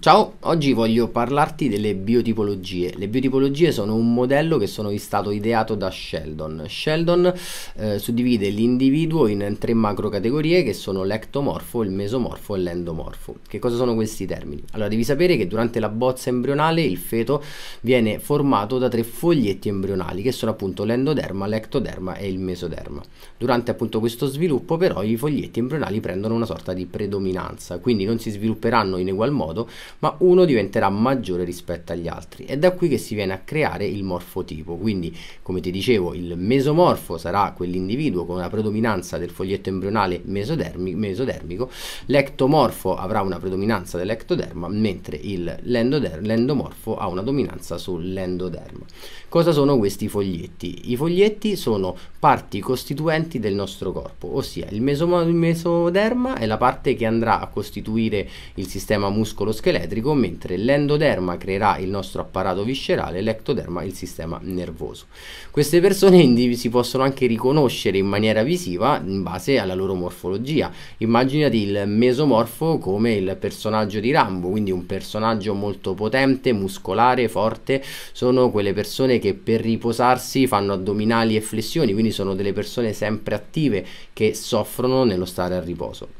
Ciao, oggi voglio parlarti delle biotipologie. Le biotipologie sono un modello che sono stato ideato da Sheldon. Sheldon eh, suddivide l'individuo in tre macrocategorie che sono l'ectomorfo, il mesomorfo e l'endomorfo. Che cosa sono questi termini? Allora devi sapere che durante la bozza embrionale il feto viene formato da tre foglietti embrionali che sono appunto l'endoderma, l'ectoderma e il mesoderma. Durante appunto questo sviluppo però i foglietti embrionali prendono una sorta di predominanza, quindi non si svilupperanno in ugual modo ma uno diventerà maggiore rispetto agli altri. È da qui che si viene a creare il morfotipo, quindi come ti dicevo il mesomorfo sarà quell'individuo con una predominanza del foglietto embrionale mesodermi mesodermico, l'ectomorfo avrà una predominanza dell'ectoderma, mentre l'endomorfo ha una dominanza sull'endoderma. Cosa sono questi foglietti? I foglietti sono parti costituenti del nostro corpo, ossia il mesoderma è la parte che andrà a costituire il sistema muscolo-scheletro, elettrico, mentre l'endoderma creerà il nostro apparato viscerale e l'ectoderma il sistema nervoso. Queste persone si possono anche riconoscere in maniera visiva in base alla loro morfologia. Immaginati il mesomorfo come il personaggio di Rambo, quindi un personaggio molto potente, muscolare, forte. Sono quelle persone che per riposarsi fanno addominali e flessioni, quindi sono delle persone sempre attive che soffrono nello stare a riposo.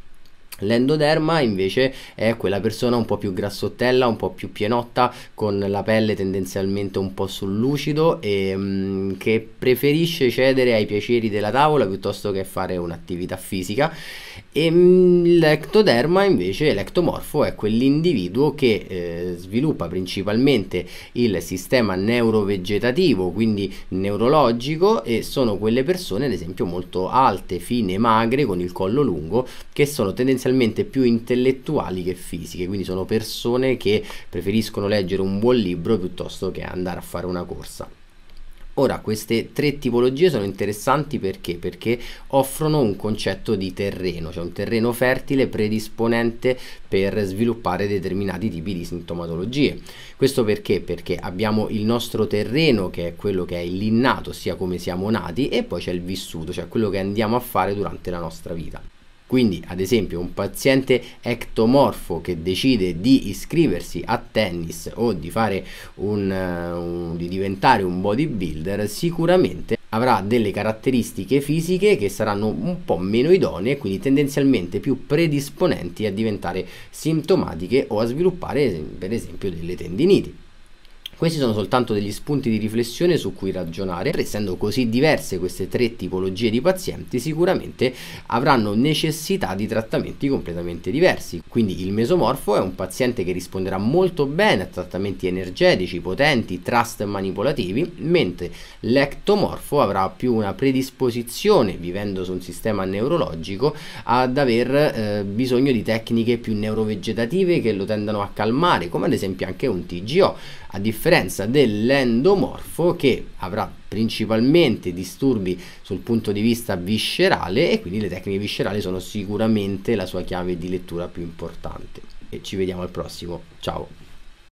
L'endoderma invece è quella persona un po' più grassottella, un po' più pienotta, con la pelle tendenzialmente un po' sul lucido e mh, mm, che preferisce cedere ai piaceri della tavola piuttosto che fare un'attività fisica. E mh, mm, l'ectoderma invece, l'ectomorfo, è quell'individuo che eh, sviluppa principalmente il sistema neurovegetativo, quindi neurologico, e sono quelle persone ad esempio molto alte, fine, magre, con il collo lungo, che sono tendenzialmente tendenzialmente più intellettuali che fisiche, quindi sono persone che preferiscono leggere un buon libro piuttosto che andare a fare una corsa. Ora, queste tre tipologie sono interessanti perché? Perché offrono un concetto di terreno, cioè un terreno fertile predisponente per sviluppare determinati tipi di sintomatologie. Questo perché? Perché abbiamo il nostro terreno che è quello che è l'innato, ossia come siamo nati, e poi c'è il vissuto, cioè quello che andiamo a fare durante la nostra vita. Quindi ad esempio un paziente ectomorfo che decide di iscriversi a tennis o di, un, eh, un, di diventare un bodybuilder sicuramente avrà delle caratteristiche fisiche che saranno un po' meno idonee quindi tendenzialmente più predisponenti a diventare sintomatiche o a sviluppare per esempio delle tendiniti. Questi sono soltanto degli spunti di riflessione su cui ragionare, essendo così diverse queste tre tipologie di pazienti sicuramente avranno necessità di trattamenti completamente diversi. Quindi il mesomorfo è un paziente che risponderà molto bene a trattamenti energetici, potenti, trust manipolativi, mentre l'ectomorfo avrà più una predisposizione, vivendo su un sistema neurologico, ad aver eh, bisogno di tecniche più neurovegetative che lo tendano a calmare, come ad esempio anche un TGO a differenza dell'endomorfo che avrà principalmente disturbi sul punto di vista viscerale e quindi le tecniche viscerali sono sicuramente la sua chiave di lettura più importante. E ci vediamo al prossimo, ciao!